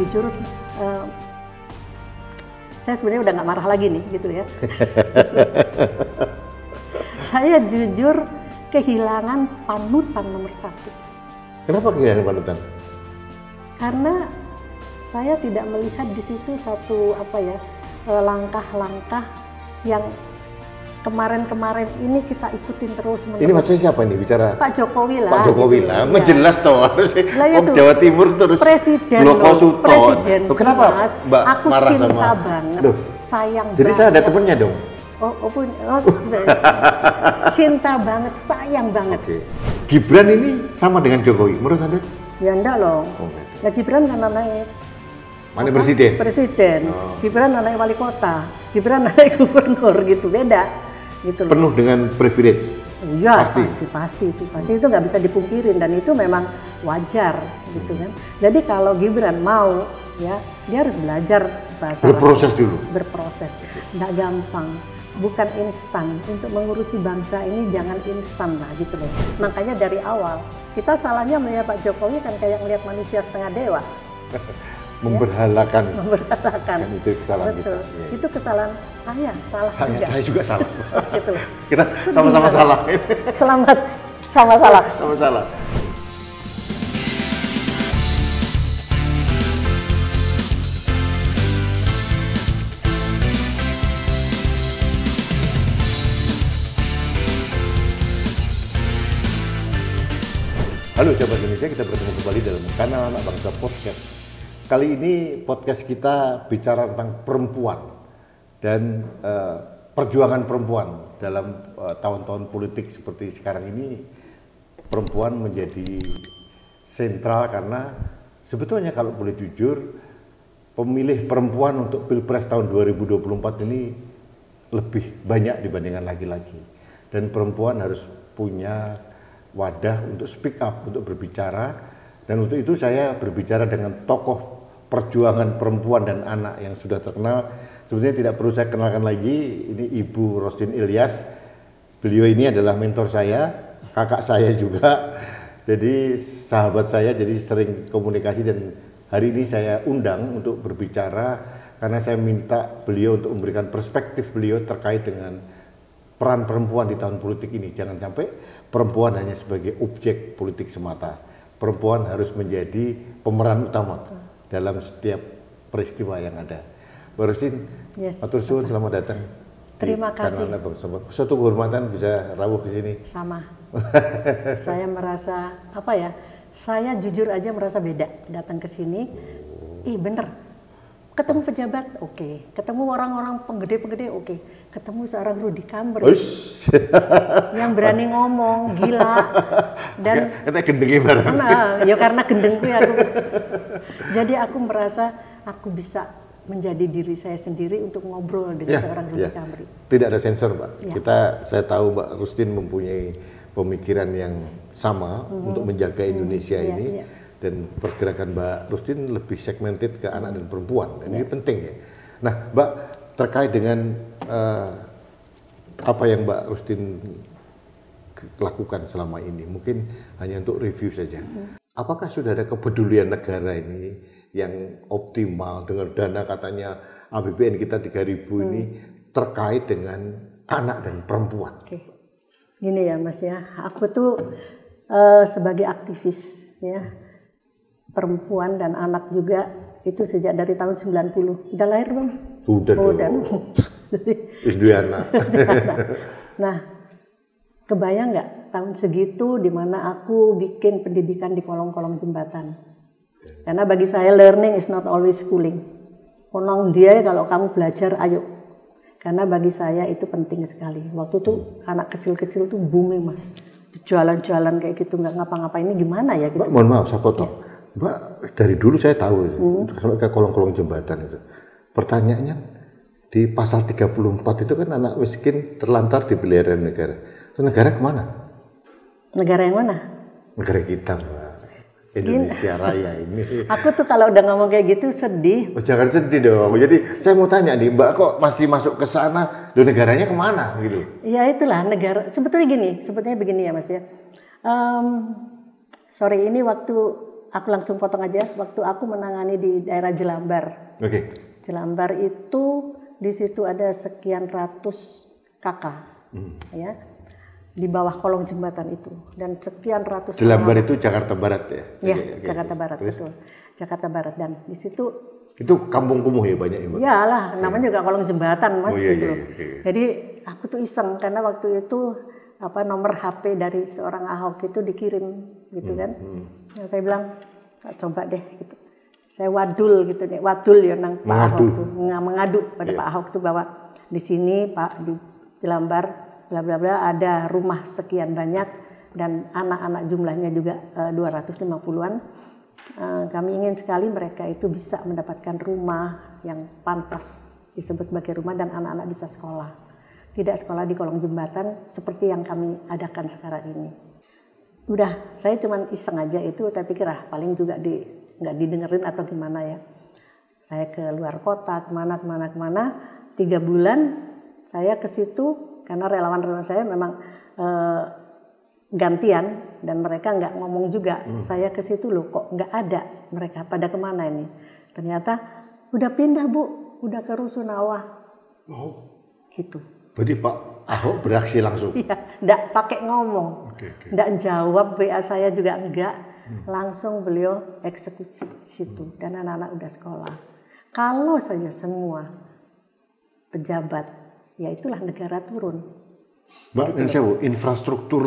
jujur uh, saya sebenarnya udah nggak marah lagi nih gitu ya. saya jujur kehilangan panutan nomor satu. Kenapa kehilangan panutan? Karena saya tidak melihat di situ satu apa ya eh, langkah-langkah yang kemarin-kemarin ini kita ikutin terus menerus. Ini maksudnya siapa nih bicara? Pak Jokowi lah. Pak Jokowi gitu, lah, iya. menjelas ya. toh harusnya. ya Om tuh, Jawa Timur terus presiden loh. Presiden. Loh, kenapa Mas, Mbak aku marah cinta sama? banget. Loh, sayang Jadi banget. saya ada temennya dong. Oh, oh, oh, oh cinta banget, sayang banget. Okay. Gibran ini sama dengan Jokowi menurut Anda? Ya enggak loh. Oh, okay. Nah, Gibran karena naik Mana presiden? Presiden. Oh. Gibran naik wali kota, Gibran naik gubernur gitu, beda gitu loh. penuh dengan privilege Iya pasti. pasti pasti itu pasti itu nggak bisa dipungkirin dan itu memang wajar gitu kan. Jadi kalau Gibran mau ya dia harus belajar bahasa berproses dulu berproses nggak gampang bukan instan untuk mengurusi bangsa ini jangan instan lah gitu loh makanya dari awal kita salahnya melihat Pak Jokowi kan kayak melihat manusia setengah dewa Ya. memberhalakan. Ya? Memberhalakan. Kan itu kesalahan Betul. kita. Ya. Iya. Itu kesalahan saya, salah saya, juga. Saya juga salah. gitu. Kita sama-sama salah. Selamat sama salah. Sama salah. Halo sahabat Indonesia, kita bertemu kembali dalam kanal Anak Bangsa Podcast Kali ini podcast kita bicara tentang perempuan dan uh, perjuangan perempuan dalam eh, tahun-tahun politik seperti sekarang ini perempuan menjadi sentral karena sebetulnya kalau boleh jujur pemilih perempuan untuk Pilpres tahun 2024 ini lebih banyak dibandingkan laki-laki dan perempuan harus punya wadah untuk speak up untuk berbicara dan untuk itu saya berbicara dengan tokoh perjuangan perempuan dan anak yang sudah terkenal. Sebenarnya tidak perlu saya kenalkan lagi, ini Ibu Rosin Ilyas. Beliau ini adalah mentor saya, kakak saya juga. Jadi sahabat saya jadi sering komunikasi dan hari ini saya undang untuk berbicara karena saya minta beliau untuk memberikan perspektif beliau terkait dengan peran perempuan di tahun politik ini. Jangan sampai perempuan hanya sebagai objek politik semata. Perempuan harus menjadi pemeran utama dalam setiap peristiwa yang ada. Barusin, yes. atur suhun selamat datang. Terima kasih. Suatu kehormatan bisa rawuh ke sini. Sama. saya merasa apa ya? Saya jujur aja merasa beda datang ke sini. Ih bener, ketemu pejabat oke okay. ketemu orang-orang penggede-penggede oke okay. ketemu seorang Rudi Kamber yang berani ngomong gila dan karena gendengnya nah, ya karena gendengku ya aku jadi aku merasa aku bisa menjadi diri saya sendiri untuk ngobrol dengan ya, seorang Rudi ya. Kamri. Tidak ada sensor, Pak. Ya. Kita saya tahu Mbak Rustin mempunyai pemikiran yang sama mm -hmm. untuk menjaga Indonesia mm -hmm. Ya, ini. yeah, yeah dan pergerakan Mbak Rustin lebih segmented ke anak dan perempuan. Ini ini ya. penting ya. Nah, Mbak terkait dengan uh, apa yang Mbak Rustin lakukan selama ini, mungkin hanya untuk review saja. Mm-hmm. Apakah sudah ada kepedulian negara ini yang optimal dengan dana katanya APBN kita 3000 hmm. ini mm. terkait dengan anak dan perempuan? Oke. Gini ya Mas ya, aku tuh uh, sebagai aktivis ya perempuan dan anak juga itu sejak dari tahun 90. Udah lahir belum? Udah. Oh, udah. Terus anak. nah, kebayang nggak tahun segitu di mana aku bikin pendidikan di kolong-kolong jembatan? Karena bagi saya learning is not always schooling. Konong dia kalau kamu belajar ayo. Karena bagi saya itu penting sekali. Waktu tuh hmm. anak kecil-kecil tuh booming mas. Jualan-jualan kayak gitu nggak ngapa-ngapain ini gimana ya? Gitu. Mohon maaf, saya potong Mbak dari dulu saya tahu hmm. kalau ke kolong-kolong jembatan itu. Pertanyaannya di pasal 34 itu kan anak miskin terlantar di peliharaan negara. So negara kemana? Negara yang mana? Negara kita, Mbak. Indonesia Gini. Raya ini. Aku tuh kalau udah ngomong kayak gitu sedih. Oh, jangan sedih dong. Jadi saya mau tanya nih, Mbak kok masih masuk ke sana? Loh negaranya kemana gitu? Ya itulah negara. Sebetulnya gini, sebetulnya begini ya Mas ya. Um, sore ini waktu aku langsung potong aja waktu aku menangani di daerah Jelambar. Oke. Okay. Jelambar itu di situ ada sekian ratus kakak, hmm. ya di bawah kolong jembatan itu dan sekian ratus. Jelambar kakak. itu Jakarta Barat ya? Iya, okay, Jakarta Barat Terus? betul. Jakarta Barat dan di situ itu kampung kumuh ya banyak ibu. Ya, ya lah, namanya juga kolong jembatan mas oh, iya, gitu. Iya, iya, iya. Jadi aku tuh iseng karena waktu itu apa nomor HP dari seorang Ahok itu dikirim gitu kan hmm. Nah, saya bilang coba deh gitu saya wadul gitu deh wadul ya nang Pak Ahok itu mengadu pada yeah. Pak Ahok itu bahwa di sini Pak di, Jelambar bla bla bla ada rumah sekian banyak dan anak-anak jumlahnya juga uh, 250-an uh, kami ingin sekali mereka itu bisa mendapatkan rumah yang pantas disebut sebagai rumah dan anak-anak bisa sekolah tidak sekolah di kolong jembatan seperti yang kami adakan sekarang ini udah saya cuman iseng aja itu tapi pikir ah paling juga di nggak didengerin atau gimana ya saya ke luar kota kemana kemana kemana tiga bulan saya ke situ karena relawan-relawan saya memang e, gantian dan mereka nggak ngomong juga hmm. saya ke situ loh kok nggak ada mereka pada kemana ini ternyata udah pindah bu udah ke Rusunawa oh. gitu Berarti Pak Ahok beraksi langsung? Iya, enggak pakai ngomong. Okay, okay. Enggak jawab WA saya juga enggak. Hmm. Langsung beliau eksekusi situ. Hmm. Dan anak-anak udah sekolah. Kalau saja semua pejabat, ya itulah negara turun. Mbak gitu saya, infrastruktur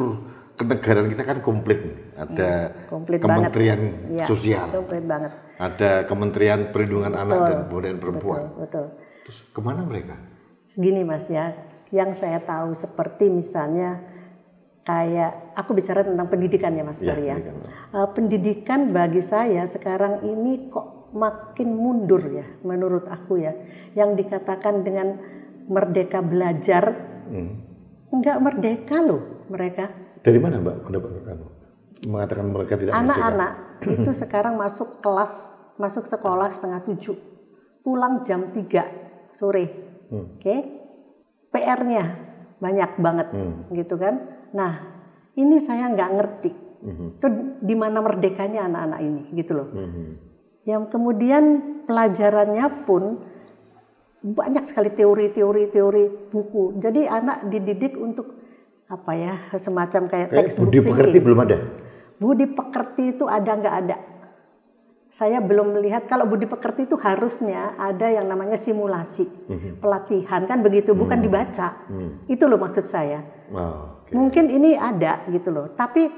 kenegaraan kita kan komplit ada hmm, komplit kementerian banget. Ya, sosial komplit banget ada kementerian perlindungan betul, anak dan kemudian perempuan betul, betul. terus kemana mereka segini mas ya yang saya tahu seperti misalnya kayak aku bicara tentang pendidikan ya Mas iya, ya, Surya. Pendidikan. Uh, pendidikan bagi saya sekarang ini kok makin mundur ya menurut aku ya. Yang dikatakan dengan merdeka belajar hmm. merdeka loh mereka. Dari mana Mbak pendapat kamu? Mengatakan mereka tidak Anak-anak itu sekarang masuk kelas, masuk sekolah setengah tujuh pulang jam tiga sore. Hmm. Oke. Okay? PR-nya banyak banget hmm. gitu kan. Nah ini saya nggak ngerti hmm. di mana merdekanya anak-anak ini gitu loh. Hmm. Yang kemudian pelajarannya pun banyak sekali teori-teori-teori buku. Jadi anak dididik untuk apa ya semacam kayak, kayak textbook budi pekerti belum ada. Budi pekerti itu ada nggak ada saya belum melihat kalau budi pekerti itu harusnya ada yang namanya simulasi hmm pelatihan kan begitu hmm bukan mhm. dibaca hmm itu loh maksud saya wow, okay. mungkin ini ada gitu loh tapi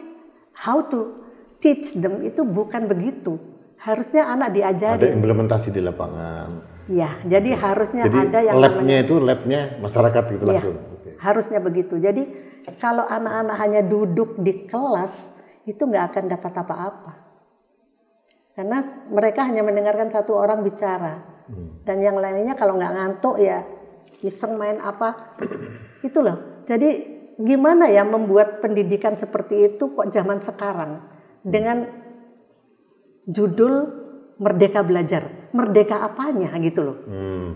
how to teach them itu bukan begitu harusnya anak diajari ada implementasi di lapangan ya jadi okay. harusnya jadi, ada yang labnya namanya, itu labnya masyarakat gitu ya, langsung okay. harusnya begitu jadi kalau anak-anak hanya duduk di kelas itu nggak akan dapat apa-apa karena mereka hanya mendengarkan satu orang bicara. Hmm. Dan yang lainnya kalau nggak ngantuk ya iseng main apa. Itu loh. Jadi gimana ya membuat pendidikan seperti itu kok zaman sekarang hmm. dengan judul merdeka belajar. Merdeka apanya gitu loh. Hmm.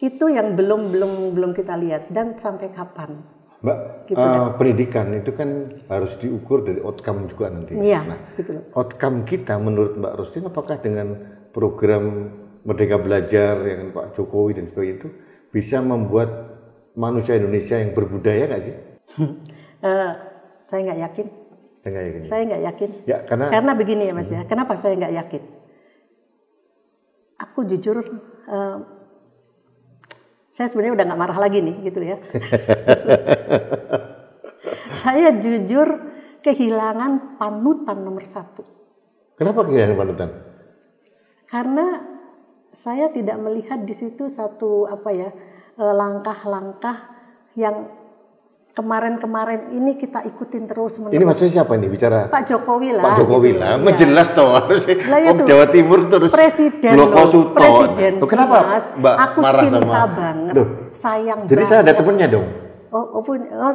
Itu yang belum belum belum kita lihat dan sampai kapan. Mbak, gitu, uh, pendidikan itu kan harus diukur dari outcome juga nanti. Iya, nah, gitu. Outcome kita menurut Mbak Rustin apakah dengan program Merdeka Belajar yang Pak Jokowi dan sebagainya itu bisa membuat manusia Indonesia yang berbudaya nggak sih? uh, saya nggak yakin. Saya nggak yakin. Saya nggak yakin. Ya, karena, karena begini ya Mas ya. hmm. ya. Kenapa saya nggak yakin? Aku jujur uh, saya sebenarnya udah nggak marah lagi nih gitu ya. saya jujur kehilangan panutan nomor satu. Kenapa kehilangan panutan? Karena saya tidak melihat di situ satu apa ya eh, langkah-langkah yang kemarin-kemarin ini kita ikutin terus menerus. Ini maksudnya siapa nih bicara? Pak Jokowi lah. Pak Jokowi gitu, lah, ya. menjelas toh harusnya. itu, ya Om Jawa Timur terus. Presiden loh, Presiden. Loh, kenapa mas, Mbak aku marah cinta sama? banget. Loh, sayang Jadi banget. saya ada temennya dong. Oh, oh, pun, oh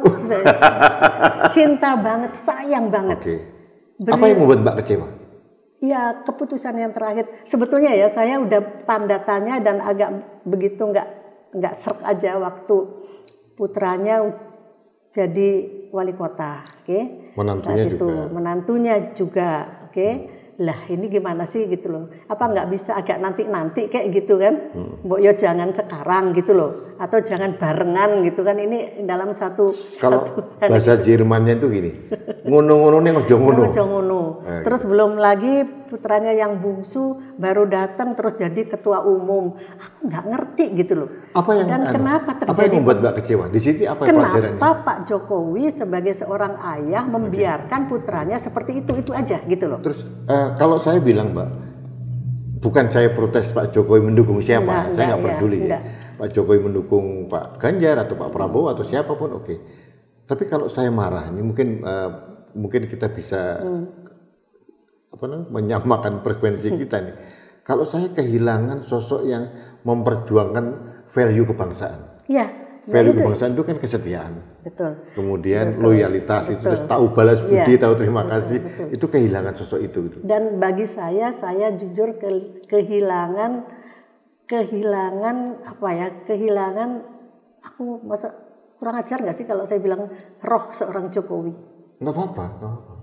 cinta banget, sayang banget. Oke. Okay. Apa yang membuat Mbak kecewa? Ya keputusan yang terakhir. Sebetulnya ya saya udah tanda tanya dan agak begitu nggak nggak serk aja waktu putranya jadi wali kota, oke? Okay? Menantunya itu juga. menantunya juga, oke? Okay? Hmm. Lah ini gimana sih gitu loh? Apa nggak bisa agak nanti nanti kayak gitu kan? Hmm. Mbok yo ya jangan sekarang gitu loh, atau jangan barengan gitu kan? Ini dalam satu. Kalau satu bahasa Jermannya itu gini, ngono-ngono nih aja ngono. ngono. Eh, gitu. Terus belum lagi putranya yang bungsu baru datang terus jadi ketua umum. Aku nggak ngerti gitu loh. Apa yang Dan anu? kenapa terjadi? Apa yang membuat Mbak kecewa? Di sini apa kenapa pelajarannya? Kenapa Pak Jokowi sebagai seorang ayah membiarkan putranya seperti itu itu aja gitu loh. Terus uh, kalau saya bilang Mbak, bukan saya protes Pak Jokowi mendukung siapa, enggak, saya nggak peduli. Ya, enggak. Pak Jokowi mendukung Pak Ganjar atau Pak Prabowo atau siapapun oke. Okay. Tapi kalau saya marah, ini mungkin uh, mungkin kita bisa hmm. apa namanya menyamakan frekuensi hmm. kita nih. Kalau saya kehilangan sosok yang memperjuangkan value kebangsaan. Iya. iya value ya itu. kebangsaan itu kan kesetiaan. Betul. Kemudian betul. loyalitas betul. itu terus tahu balas iya. budi, ya. tahu terima betul, kasih. Betul. Itu kehilangan sosok itu gitu. Dan bagi saya saya jujur ke, kehilangan kehilangan apa ya? Kehilangan aku masa kurang ajar nggak sih kalau saya bilang roh seorang Jokowi? nggak apa-apa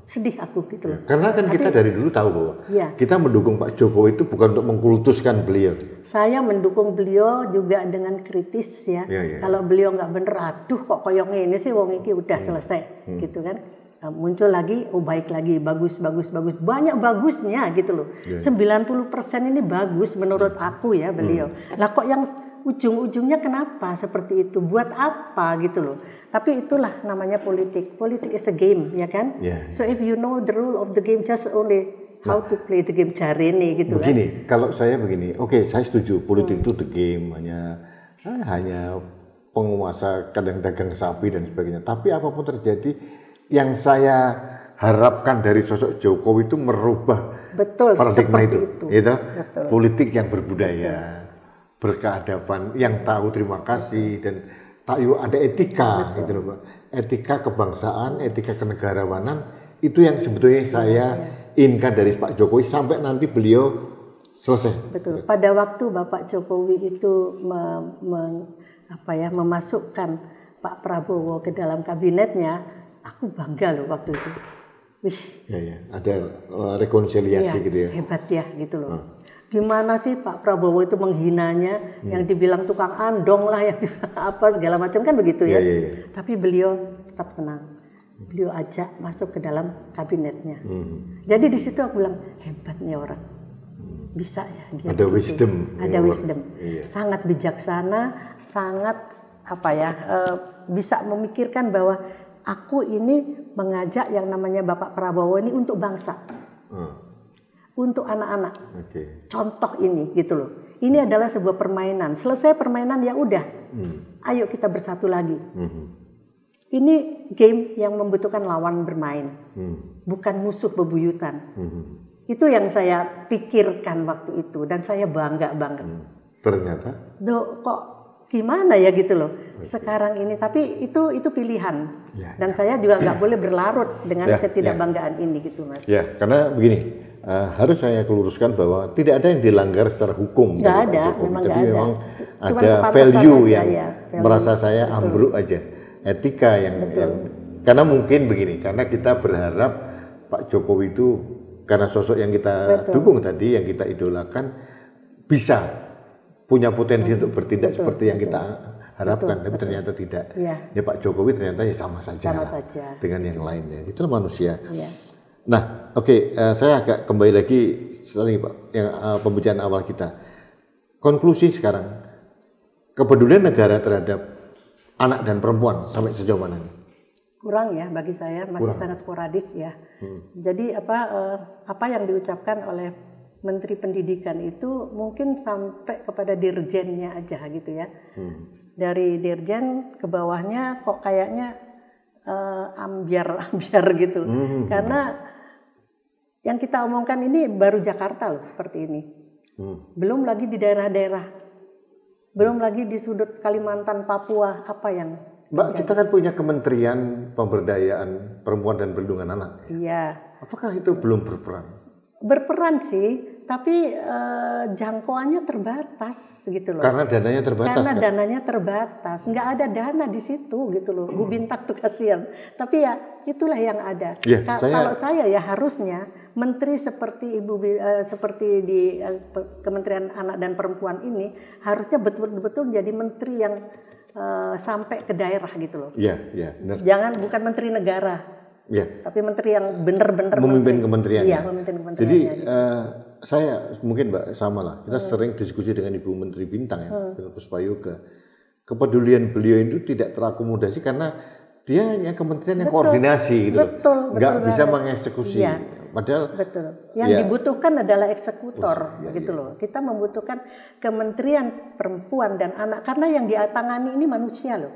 sedih aku gitu loh. Ya, karena kan Tapi, kita dari dulu tahu bahwa ya. kita mendukung Pak Jokowi itu bukan untuk mengkultuskan beliau. Saya mendukung beliau juga dengan kritis ya. ya, ya. Kalau beliau nggak bener, aduh kok koyong ini sih wong iki udah hmm. selesai hmm. gitu kan. Nah, muncul lagi, oh baik lagi, bagus, bagus, bagus. Banyak bagusnya gitu loh. Ya. 90% ini bagus menurut aku ya beliau. Hmm. Lah kok yang ujung-ujungnya kenapa seperti itu buat apa gitu loh tapi itulah namanya politik politik is a game ya kan yeah. Ya. so if you know the rule of the game just only how to play the game cari nih gitu kan? begini kan? kalau saya begini oke okay, saya setuju politik hmm. itu the game hanya eh, hanya penguasa kadang dagang sapi dan sebagainya tapi apapun terjadi yang saya harapkan dari sosok Jokowi itu merubah Betul, paradigma itu, itu. Gitu? Betul. politik yang berbudaya Betul berkeadaban, yang tahu terima kasih dan tak yuk ada etika Betul. gitu loh Pak. Etika kebangsaan, etika kenegarawanan itu yang sebetulnya saya iya. inginkan dari Pak Jokowi sampai nanti beliau selesai. Betul. Gitu. Pada waktu Bapak Jokowi itu me, me, apa ya memasukkan Pak Prabowo ke dalam kabinetnya, aku bangga loh waktu itu. Wih. Ya ya, ada eh, rekonsiliasi ya, gitu ya. Hebat ya gitu loh. Hmm gimana sih Pak Prabowo itu menghinanya hmm. yang dibilang tukang andong lah yang apa segala macam kan begitu ya. Yeah, yeah, yeah. Tapi beliau tetap tenang. Beliau ajak masuk ke dalam kabinetnya. Hmm. Jadi di situ aku bilang hebatnya orang. Bisa ya dia. Ada begitu. wisdom. Ada wisdom. Yeah. Sangat bijaksana, sangat apa ya uh, bisa memikirkan bahwa aku ini mengajak yang namanya Bapak Prabowo ini untuk bangsa untuk anak-anak. Okay. Contoh ini gitu loh. Ini adalah sebuah permainan. Selesai permainan ya udah. Hmm. Ayo kita bersatu lagi. Hmm. Ini game yang membutuhkan lawan bermain, hmm. bukan musuh bebuyutan. Hmm. Itu yang saya pikirkan waktu itu dan saya bangga banget. Hmm. Ternyata? Do, kok gimana ya gitu loh okay. sekarang ini. Tapi itu itu pilihan ya, dan ya. saya juga nggak boleh berlarut dengan ya, ya. ketidakbanggaan ya. ini gitu mas. Ya karena begini uh, harus saya keluruskan bahwa tidak ada yang dilanggar secara hukum gak ada, Pak Jokowi. Memang Tapi memang ada, ada value aja, yang ya, value. merasa saya Betul. ambruk aja, etika yang, yang karena mungkin begini, karena kita berharap Pak Jokowi itu karena sosok yang kita Betul. dukung tadi, yang kita idolakan bisa punya potensi Betul. Hmm. untuk bertindak Betul. seperti yang kita harapkan, betul, tapi betul. ternyata tidak. Ya. ya Pak Jokowi ternyata ya sama saja, sama saja. dengan yang lainnya. Itu manusia. Ya. Nah, oke, okay, uh, eh, saya agak kembali lagi tadi Pak yang uh, pembicaraan awal kita. Konklusi sekarang kepedulian negara terhadap anak dan perempuan sampai sejauh mana nih? Kurang ya bagi saya, masih Kurang. sangat sporadis ya. Hmm. Jadi apa uh, apa yang diucapkan oleh Menteri Pendidikan itu mungkin sampai kepada dirjennya aja gitu ya. Hmm. Dari dirjen ke bawahnya kok kayaknya ambiar ambiar ambiar gitu hmm. karena yang kita omongkan ini baru Jakarta loh seperti ini. Hmm. Belum lagi di daerah-daerah. Belum lagi di sudut Kalimantan, Papua, apa yang Mbak, kita kan punya Kementerian Pemberdayaan Perempuan dan Perlindungan Anak. Ya. Iya. Apakah itu belum berperan? Berperan sih, tapi eh, jangkauannya terbatas gitu loh. Karena dananya terbatas. Karena kan? dananya terbatas, nggak ada dana di situ gitu loh. Gue hmm. bintak tuh kasihan. Tapi ya itulah yang ada. Ya, Ka saya... Kalau saya ya harusnya menteri seperti ibu eh, seperti di eh, Kementerian Anak dan Perempuan ini harusnya betul-betul jadi menteri yang eh, sampai ke daerah gitu loh. Iya, iya. Jangan bukan menteri negara. Ya. Tapi menteri yang benar-benar memimpin kementerian. Iya, ya. memimpin kementerian. Jadi gitu. uh, saya mungkin Mbak sama lah. Kita hmm. sering diskusi dengan Ibu Menteri Bintang ya, hmm. dengan Puspa Yoga. Kepedulian beliau itu tidak terakomodasi karena dia hanya kementerian betul, yang koordinasi gitu. Betul, betul Nggak betul bisa banget. mengeksekusi. Ya. Padahal betul. Yang ya, dibutuhkan adalah eksekutor ya, gitu ya. loh. Kita membutuhkan Kementerian Perempuan dan Anak karena yang diatangani ini manusia loh.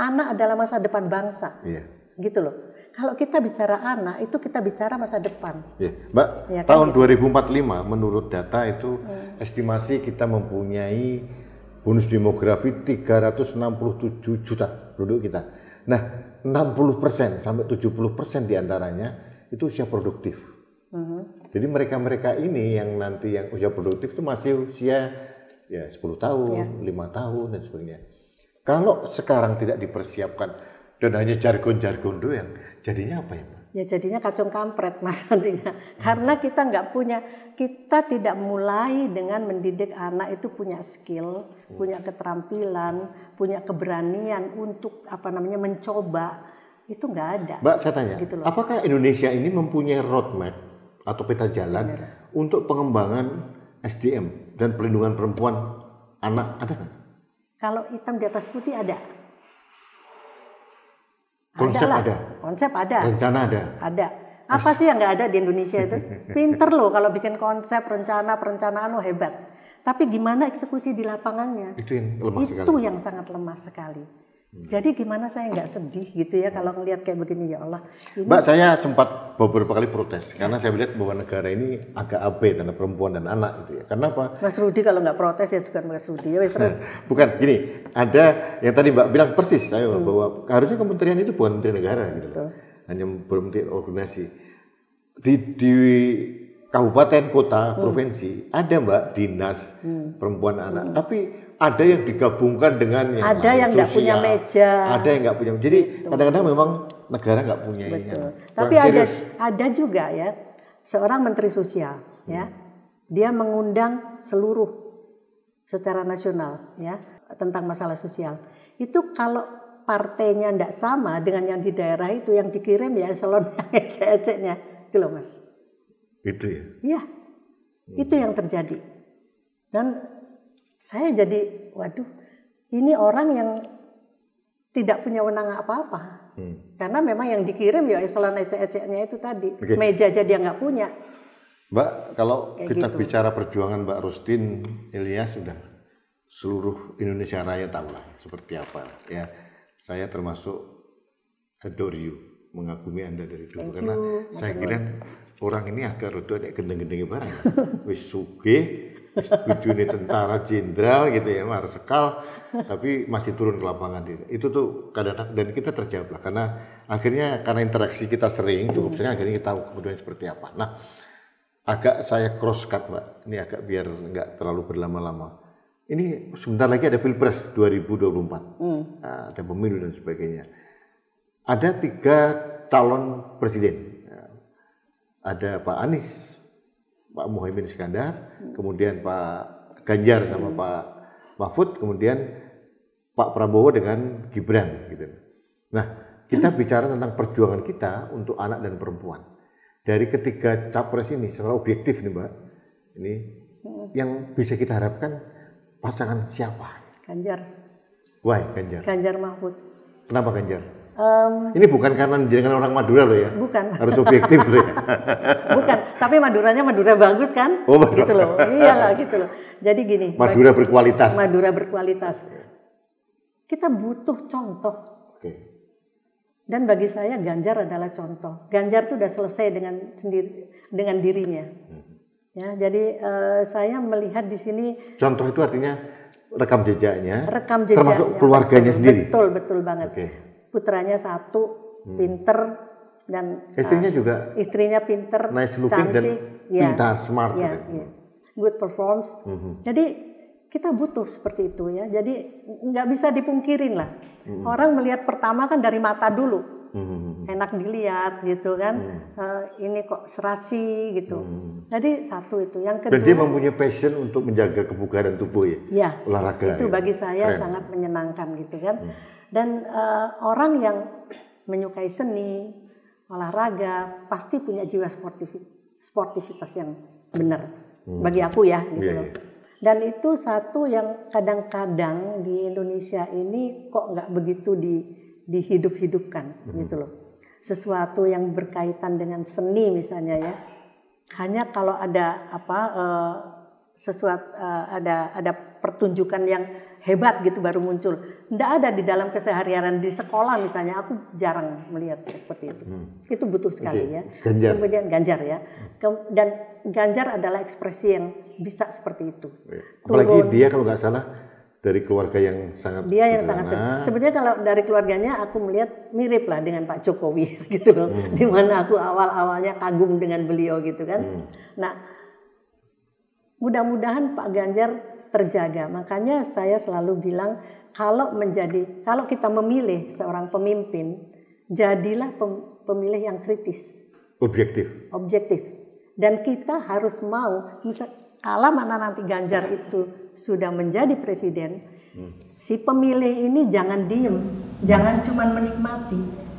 Anak adalah masa depan bangsa. Ya. Gitu loh kalau kita bicara anak itu kita bicara masa depan. Ya, Mbak, ya, kan? tahun 2045 menurut data itu hmm. estimasi kita mempunyai bonus demografi 367 juta penduduk kita. Nah, 60% sampai 70% diantaranya itu usia produktif. Hmm. Jadi mereka-mereka ini yang nanti yang usia produktif itu masih usia ya 10 tahun, ya. 5 tahun dan sebagainya. Kalau sekarang tidak dipersiapkan dan hanya jargon-jargon doang, jadinya apa ya Pak? Ya jadinya kacung kampret mas nantinya. Hmm. Karena kita nggak punya, kita tidak mulai dengan mendidik anak itu punya skill, hmm. punya keterampilan, punya keberanian untuk apa namanya mencoba itu nggak ada. Mbak saya tanya, gitu apakah Indonesia ini mempunyai roadmap atau peta jalan Benar. untuk pengembangan SDM dan perlindungan perempuan anak ada Kalau hitam di atas putih ada Konsep ada, ada. Konsep ada. Rencana ada. Ada. Apa sih yang nggak ada di Indonesia itu? Pinter loh kalau bikin konsep, rencana, perencanaan lo oh hebat. Tapi gimana eksekusi di lapangannya? Itu yang lemah Itu sekali. yang sangat lemah sekali. Hmm. Jadi gimana saya nggak sedih gitu ya kalau ngelihat kayak begini ya Allah. Ini... Mbak saya sempat beberapa kali protes karena saya melihat bahwa negara ini agak abe tentang perempuan dan anak gitu ya. Kenapa? Mas Rudi kalau nggak protes ya bukan Mas Rudi ya wes terus. bukan gini, ada yang tadi Mbak bilang persis saya hmm. bahwa harusnya kementerian itu bukan menteri negara gitu loh. Hanya berhenti organisasi. Di, di kabupaten, kota, hmm. provinsi ada Mbak dinas hmm. perempuan anak. Hmm. Tapi ada yang digabungkan dengan yang Ada yang nggak punya meja. Ada yang nggak punya. Jadi gitu. kadang-kadang memang negara nggak punya. Betul. Ini. Tapi serius. ada ada juga ya seorang menteri sosial hmm. ya dia mengundang seluruh secara nasional ya tentang masalah sosial itu kalau partainya tidak sama dengan yang di daerah itu yang dikirim ya eselon yang ecek-eceknya itu loh mas itu ya iya itu hmm. yang terjadi dan saya jadi waduh ini orang yang tidak punya wenang apa-apa hmm. karena memang yang dikirim ya eselon ecek-eceknya itu tadi okay. meja aja dia nggak punya Mbak kalau Kayak kita gitu. bicara perjuangan Mbak Rustin Ilyas sudah seluruh Indonesia Raya tahu lah seperti apa ya saya termasuk adore you mengagumi anda dari dulu Thank karena you. saya kira orang ini agak rodo ada gendeng-gendengnya barang wis suge bujuni tentara jenderal gitu ya marsekal tapi masih turun ke lapangan itu tuh kadang dan kita terjawab lah karena akhirnya karena interaksi kita sering cukup sering akhirnya kita tahu kemudian seperti apa nah agak saya cross cut mbak ini agak biar nggak terlalu berlama-lama ini sebentar lagi ada pilpres 2024 hmm. nah, ada pemilu dan sebagainya ada tiga calon presiden nah, ada Pak Anies Pak Muhaimin Iskandar, kemudian Pak Ganjar sama hmm. Pak Mahfud, kemudian Pak Prabowo dengan Gibran gitu. Nah, kita hmm. bicara tentang perjuangan kita untuk anak dan perempuan. Dari ketiga capres ini secara objektif nih, Mbak. Ini hmm. yang bisa kita harapkan pasangan siapa? Ganjar. Why Ganjar? Ganjar Mahfud. Kenapa Ganjar? Um, ini bukan karena dijadikan orang Madura loh ya? Bukan. Harus objektif loh ya? bukan. Tapi Maduranya Madura bagus kan? Oh, Madura. Gitu loh. Iyalah gitu loh. Jadi gini. Madura berkualitas. Madura berkualitas. Kita butuh contoh. Oke. Okay. Dan bagi saya Ganjar adalah contoh. Ganjar itu sudah selesai dengan sendiri dengan dirinya. Hmm. Ya, jadi uh, saya melihat di sini. Contoh itu artinya rekam jejaknya. Rekam jejaknya. Termasuk keluarganya betul, sendiri. Betul betul banget. Okay putranya satu hmm. pinter dan istrinya uh, juga istrinya pinter nice looking cantik, dan ya, pintar smart ya, gitu. ya. good performance hmm. jadi kita butuh seperti itu ya jadi nggak bisa dipungkirin lah hmm. orang melihat pertama kan dari mata dulu hmm. enak dilihat gitu kan hmm. uh, ini kok serasi gitu hmm. jadi satu itu yang kedua dan dia mempunyai passion untuk menjaga kebugaran tubuh ya, ya olahraga itu ya. bagi saya Keren. sangat menyenangkan gitu kan hmm dan uh, orang yang menyukai seni, olahraga, pasti punya jiwa sportif, sportivitas yang benar. Hmm. Bagi aku ya, gitu yeah, loh. Iya. Dan itu satu yang kadang-kadang di Indonesia ini kok nggak begitu di dihidup-hidupkan, hmm. gitu loh. Sesuatu yang berkaitan dengan seni misalnya ya. Hanya kalau ada apa uh, eh, sesuatu uh, eh, ada ada pertunjukan yang hebat gitu baru muncul. Tidak ada di dalam keseharian di sekolah misalnya aku jarang melihat seperti itu. Hmm. Itu butuh sekali okay. ya. Ganjar. Kemudian ganjar ya. Dan ganjar adalah ekspresi yang bisa seperti itu. Iya. Apalagi Turun, dia kalau nggak salah dari keluarga yang sangat dia yang sederhana. sangat sebenarnya kalau dari keluarganya aku melihat mirip lah dengan Pak Jokowi gitu loh hmm. dimana aku awal awalnya kagum dengan beliau gitu kan hmm. nah mudah-mudahan Pak Ganjar terjaga. Makanya saya selalu bilang kalau menjadi kalau kita memilih seorang pemimpin, jadilah pemilih yang kritis. Objektif. Objektif. Dan kita harus mau misal kalau mana nanti Ganjar itu sudah menjadi presiden, hmm. si pemilih ini jangan diem, jangan cuma menikmati,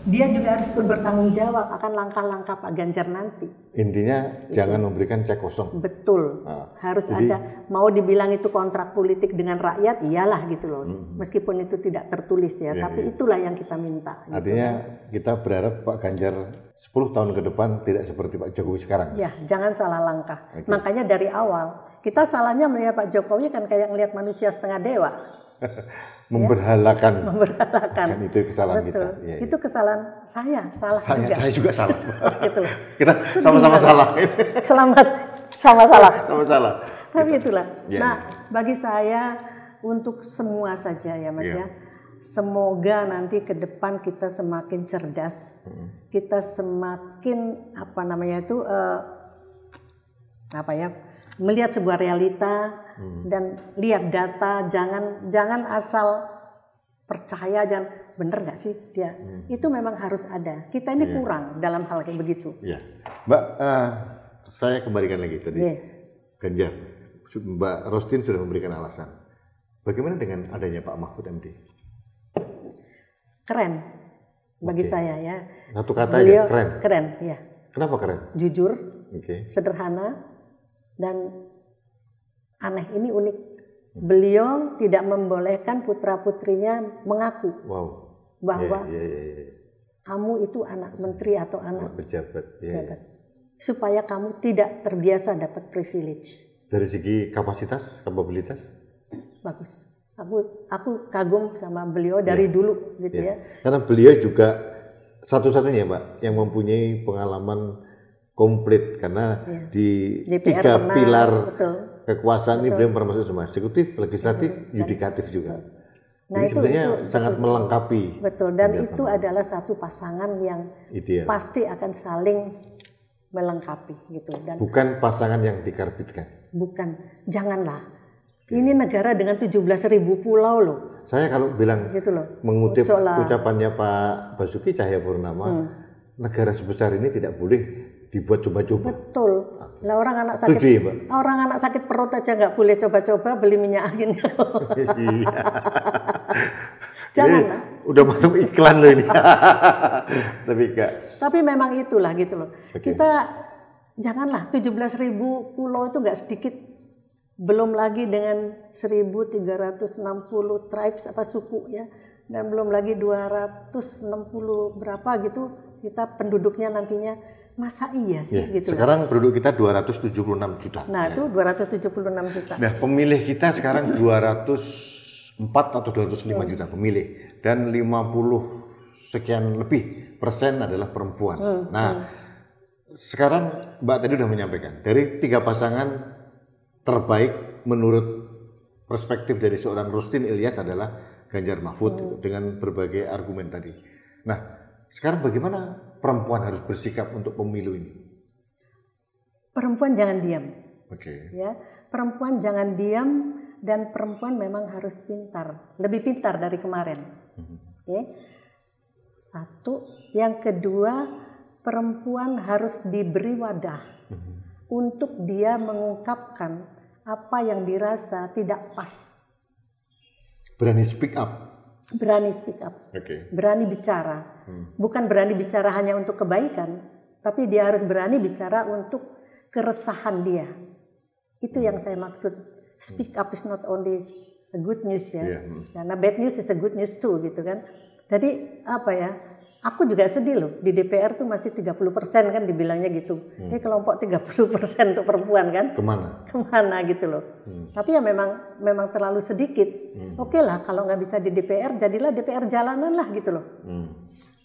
dia juga harus bertanggung jawab akan langkah-langkah Pak Ganjar nanti. Intinya itu. jangan memberikan cek kosong. Betul. Nah, harus jadi, ada mau dibilang itu kontrak politik dengan rakyat iyalah gitu loh. Hmm. Meskipun itu tidak tertulis ya, ya tapi ya. itulah yang kita minta. Gitu. Artinya gitu. kita berharap Pak Ganjar 10 tahun ke depan tidak seperti Pak Jokowi sekarang. Ya, jangan salah langkah. Okay. Makanya dari awal kita salahnya melihat Pak Jokowi kan kayak melihat manusia setengah dewa. Ya. memberhalakan. Ya, memberhalakan. Kan itu kesalahan Betul. kita. Ya, ya. Itu kesalahan saya, salah saya, juga. Saya juga salah. gitu loh. Kita sama-sama salah. Selamat sama salah. Sama salah. Tapi gitu. itulah. Ya, nah, ya. bagi saya untuk semua saja ya Mas ya. ya. Semoga nanti ke depan kita semakin cerdas, hmm. kita semakin apa namanya itu uh, apa ya melihat sebuah realita hmm. dan lihat data jangan jangan asal percaya jangan bener nggak sih dia hmm. itu memang harus ada kita ini yeah. kurang dalam hal kayak begitu ya yeah. mbak uh, saya kembalikan lagi tadi yeah. Ganjar mbak Rostin sudah memberikan alasan bagaimana dengan adanya Pak Mahfud MD keren bagi okay. saya ya satu kata Beliau, aja keren keren ya kenapa keren jujur okay. sederhana dan aneh ini unik. Beliau tidak membolehkan putra putrinya mengaku wow. bahwa yeah, yeah, yeah, ya, ya. kamu itu anak menteri atau anak pejabat, yeah, Yeah. Ya. supaya kamu tidak terbiasa dapat privilege. Dari segi kapasitas, kapabilitas? Bagus. Aku aku kagum sama beliau dari yeah. dulu gitu yeah. ya. Karena beliau juga satu-satunya Mbak yang mempunyai pengalaman komplit karena ya. di DPR tiga pernah, pilar betul kekuasaan Betul. ini belum termasuk semua eksekutif, legislatif, Betul. yudikatif juga. Nah, Jadi itu, sebenarnya itu, sangat itu. melengkapi. Betul, dan itu adalah satu pasangan yang Ideal. pasti akan saling melengkapi gitu dan bukan pasangan yang dikarbitkan. Bukan, janganlah. Oke. Ini negara dengan ribu pulau loh. Saya kalau bilang gitu loh. mengutip Ucola. ucapannya Pak Basuki Cahayapurnama, hmm. negara sebesar ini tidak boleh dibuat coba-coba. Betul. Ah. Lah orang anak sakit Studi, Pak. orang anak sakit perut aja nggak boleh coba-coba beli minyak angin. iya. Jangan. Ini udah masuk iklan loh ini. Tapi enggak. Tapi memang itulah gitu loh. Okay. Kita janganlah 17.000 pulau itu nggak sedikit. Belum lagi dengan 1.360 tribes apa suku ya dan belum lagi 260 berapa gitu kita penduduknya nantinya masa iya sih ya, gitu. Sekarang produk kita 276 juta. Nah, ya. itu 276 juta. Nah, pemilih kita sekarang 204 atau 205 juta pemilih dan 50 sekian lebih persen adalah perempuan. Hmm. Nah, hmm. sekarang Mbak tadi sudah menyampaikan dari tiga pasangan terbaik menurut perspektif dari seorang Rustin Ilyas adalah Ganjar Mahfud hmm. dengan berbagai argumen tadi. Nah, sekarang bagaimana perempuan harus bersikap untuk pemilu ini? Perempuan jangan diam. Oke. Okay. Ya, perempuan jangan diam dan perempuan memang harus pintar, lebih pintar dari kemarin. Mm-hmm. Satu, yang kedua, perempuan harus diberi wadah mhm. untuk dia mengungkapkan apa yang dirasa tidak pas. Berani speak up berani speak up, okay. berani bicara, hmm. bukan berani bicara hanya untuk kebaikan, tapi dia harus berani bicara untuk keresahan dia. Itu hmm. yang saya maksud. Speak up is not only a good news ya, yeah. Hmm. karena bad news is a good news too gitu kan. Jadi apa ya? Aku juga sedih loh, di DPR tuh masih 30 persen kan dibilangnya gitu. Hmm. Ini kelompok 30 persen untuk perempuan kan. Kemana? Kemana gitu loh. Hmm. Tapi ya memang memang terlalu sedikit. Hmm. Oke okay lah kalau nggak bisa di DPR, jadilah DPR jalanan lah gitu loh. Hmm.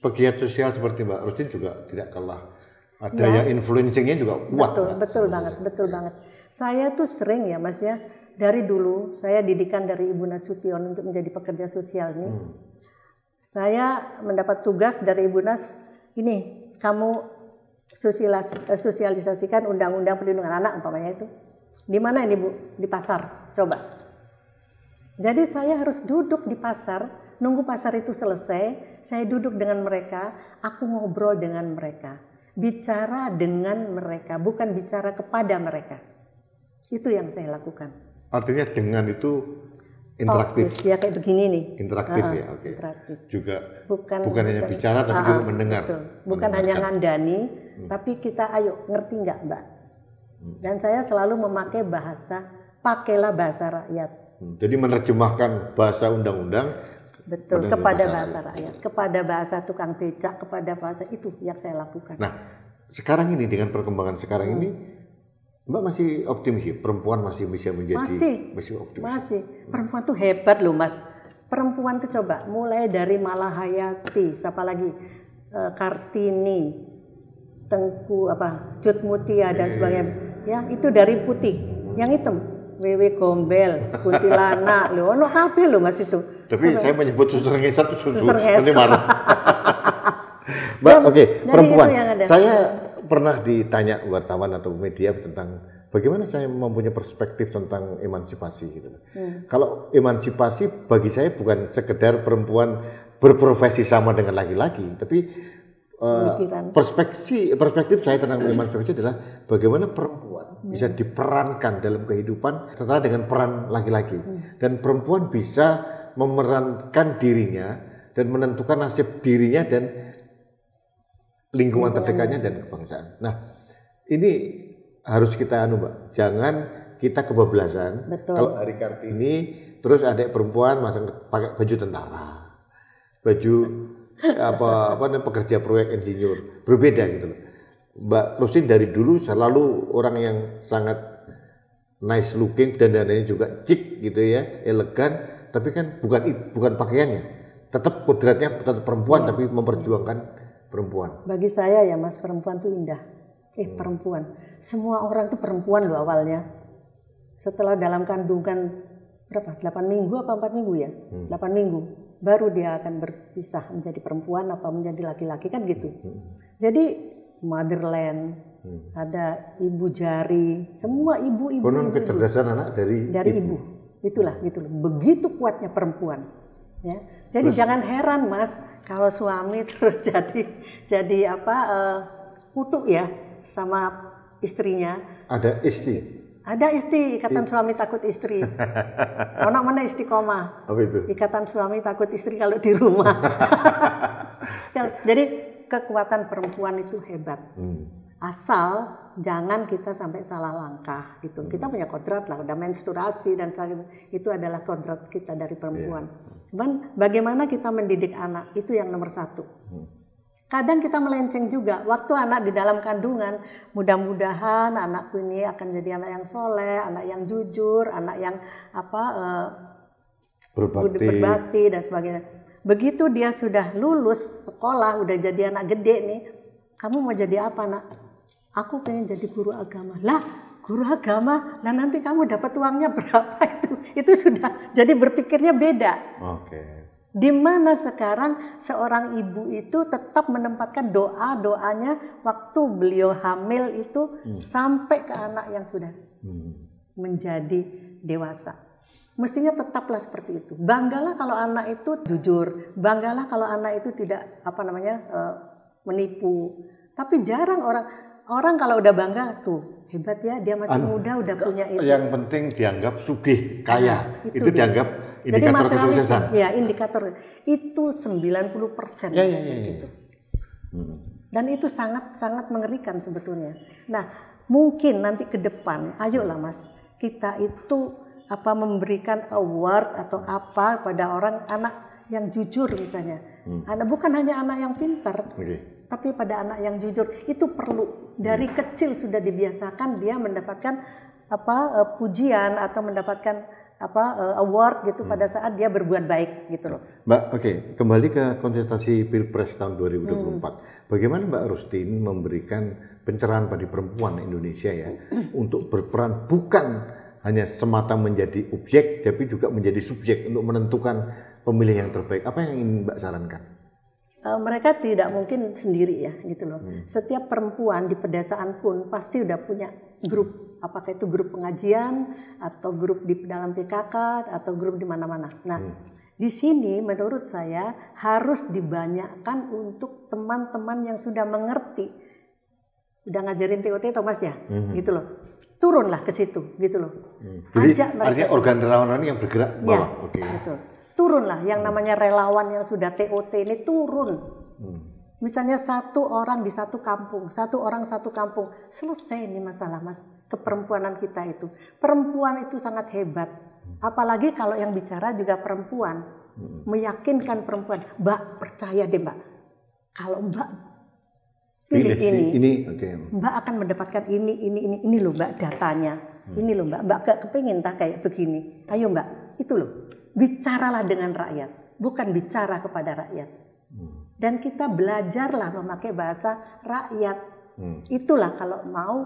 Pegiat sosial seperti Mbak Rustin juga tidak kalah. Ada ya. yang influencingnya juga kuat. Betul, kan? betul banget, banget, betul banget. Saya tuh sering ya mas ya, dari dulu saya didikan dari Ibu Nasution untuk menjadi pekerja sosial ini. Hmm saya mendapat tugas dari Ibu Nas, ini kamu eh, sosialisasikan undang-undang perlindungan anak umpamanya itu. Di mana ini Bu? Di pasar. Coba. Jadi saya harus duduk di pasar, nunggu pasar itu selesai, saya duduk dengan mereka, aku ngobrol dengan mereka, bicara dengan mereka, bukan bicara kepada mereka. Itu yang saya lakukan. Artinya dengan itu interaktif. Oh, ya kayak begini nih. Interaktif uh, ya, oke. Okay. Juga bukan bukan hanya bicara tapi uh, juga mendengar. Betul. Bukan hanya ngandani, hmm. tapi kita ayo ngerti nggak Mbak? Hmm. Dan saya selalu memakai bahasa pakailah bahasa rakyat. Hmm, jadi menerjemahkan bahasa undang-undang betul kepada bahasa, bahasa rakyat. rakyat, kepada bahasa tukang becak, kepada bahasa itu yang saya lakukan. Nah, sekarang ini dengan perkembangan sekarang hmm. ini Mbak masih optimis ya? Perempuan masih bisa menjadi masih, masih optimis. Masih. Perempuan tuh hebat loh, Mas. Perempuan tuh coba mulai dari Malahayati, siapa lagi? Eh, Kartini, Tengku apa? Cut Mutia ya, dan iya, iya, sebagainya. Iya. Ya, itu dari putih. Yang hitam Wewe Gombel, Kuntilana, loh, ono kabeh loh Mas itu. Tapi Coba. saya menyebut suster ngesat suster ngesot. Nanti Mbak, oke, okay, perempuan. Saya pernah ditanya wartawan atau media tentang bagaimana saya mempunyai perspektif tentang emansipasi gitu. Hmm. Kalau emansipasi bagi saya bukan sekedar perempuan berprofesi sama dengan laki-laki, tapi uh, eh, perspektif perspektif saya tentang hmm. emansipasi adalah bagaimana perempuan hmm. bisa diperankan dalam kehidupan setara dengan peran laki-laki hmm. dan perempuan bisa memerankan dirinya dan menentukan nasib dirinya dan lingkungan terdekatnya dan kebangsaan. Nah, ini harus kita anu, Mbak. Jangan kita kebablasan. Betul. Kalau hari Kartini terus ada perempuan masang pakai baju tentara. Baju apa apa namanya pekerja proyek insinyur. Berbeda gitu loh. Mbak Lusin dari dulu selalu orang yang sangat nice looking dan dananya juga chic gitu ya, elegan, tapi kan bukan bukan pakaiannya. Tetap kodratnya tetap perempuan hmm. tapi memperjuangkan perempuan. Bagi saya ya Mas, perempuan tuh indah. Eh, hmm. perempuan. Semua orang tuh perempuan loh awalnya. Setelah dalam kandungan berapa? 8 minggu apa 4 minggu ya? Hmm. 8 minggu. Baru dia akan berpisah menjadi perempuan apa menjadi laki-laki kan gitu. Hmm. Jadi motherland, hmm. ada ibu jari, semua ibu-ibu. Konon ibu, kecerdasan ibu. anak dari dari ibu. ibu. Itulah gitu Begitu kuatnya perempuan. Ya. Jadi Terus, jangan heran, Mas, kalau suami terus jadi jadi apa uh, kutuk ya sama istrinya. Ada istri. Ada istri, ikatan I suami takut istri. Anak mana istiqomah? Apa itu? Ikatan suami takut istri kalau di rumah. Ya, jadi kekuatan perempuan itu hebat. Hmm. Asal jangan kita sampai salah langkah gitu. Hmm. Kita punya kodrat lah, udah menstruasi dan itu adalah kodrat kita dari perempuan. Yeah. Cuman bagaimana kita mendidik anak itu yang nomor satu. Kadang kita melenceng juga. Waktu anak di dalam kandungan, mudah-mudahan anakku ini akan jadi anak yang soleh, anak yang jujur, anak yang apa uh, berbakti. berbakti dan sebagainya. Begitu dia sudah lulus sekolah, udah jadi anak gede nih, kamu mau jadi apa nak? Aku pengen jadi guru agama. Lah, guru agama, nah nanti kamu dapat uangnya berapa itu, itu sudah jadi berpikirnya beda. Oke. Okay. Di mana sekarang seorang ibu itu tetap menempatkan doa doanya waktu beliau hamil itu hmm. sampai ke anak yang sudah hmm. menjadi dewasa. Mestinya tetaplah seperti itu. Banggalah kalau anak itu jujur, banggalah kalau anak itu tidak apa namanya eh, menipu. Tapi jarang orang orang kalau udah bangga tuh hebat ya dia masih anu, muda udah punya itu. Yang penting dianggap sugih, kaya. Nah, itu, itu dia. dianggap indikator Jadi kesuksesan. Ya, indikator itu 90 persen ya, ya, ya, ya, gitu. Hmm. Dan itu sangat sangat mengerikan sebetulnya. Nah, mungkin nanti ke depan, ayolah Mas, kita itu apa memberikan award atau apa pada orang anak yang jujur misalnya. Hmm. Anak bukan hanya anak yang pintar. Okay tapi pada anak yang jujur itu perlu dari hmm. kecil sudah dibiasakan dia mendapatkan apa e, pujian atau mendapatkan apa e, award gitu hmm. pada saat dia berbuat baik gitu loh. Mbak, oke, okay. kembali ke konsentrasi Pilpres tahun 2024. Hmm. Bagaimana Mbak Rustin memberikan pencerahan pada perempuan Indonesia ya untuk berperan bukan hanya semata menjadi objek tapi juga menjadi subjek untuk menentukan pemilih yang terbaik. Apa yang ingin Mbak sarankan? Eh, mereka tidak mungkin sendiri ya gitu loh. Hmm. Setiap perempuan di pedesaan pun pasti udah punya grup, apakah itu grup pengajian atau grup di dalam PKK atau grup di mana-mana. Nah, hmm. di sini menurut saya harus dibanyakan untuk teman-teman yang sudah mengerti, udah ngajarin TOT atau Mas ya, hmm. gitu loh. Turunlah ke situ, gitu loh. Hmm. Jadi, Ajak mereka. Artinya organ relawan yang bergerak ya, bawah. Ya, okay. betul turunlah yang hmm. namanya relawan yang sudah TOT ini turun. Hmm. Misalnya satu orang di satu kampung, satu orang satu kampung, selesai ini masalah mas keperempuanan kita itu. Perempuan itu sangat hebat, hmm. apalagi kalau yang bicara juga perempuan, hmm. meyakinkan perempuan. Mbak percaya deh mbak, kalau mbak pilih, pilih ini, ini okay. mbak akan mendapatkan ini, ini, ini, ini loh mbak datanya, ini loh mbak, mbak gak kepingin tak kayak begini. Ayo mbak, itu loh Bicaralah dengan rakyat, bukan bicara kepada rakyat. Hmm. Dan kita belajarlah memakai bahasa rakyat. Hmm. Itulah kalau mau,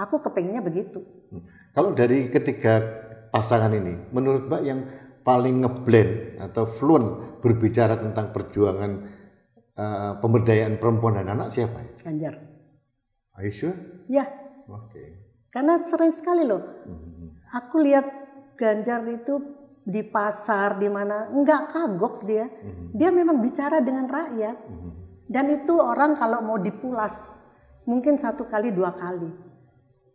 aku kepengennya begitu. Hmm. Kalau dari ketiga pasangan ini, menurut Mbak yang paling ngeblend atau fluent berbicara tentang perjuangan uh, pemberdayaan perempuan dan anak siapa? Ya? Ganjar. Are you sure? Ya. Oke. Okay. Karena sering sekali loh. Aku lihat Ganjar itu di pasar di mana nggak kagok dia mhm. dia memang bicara dengan rakyat mhm. dan itu orang kalau mau dipulas mungkin satu kali dua kali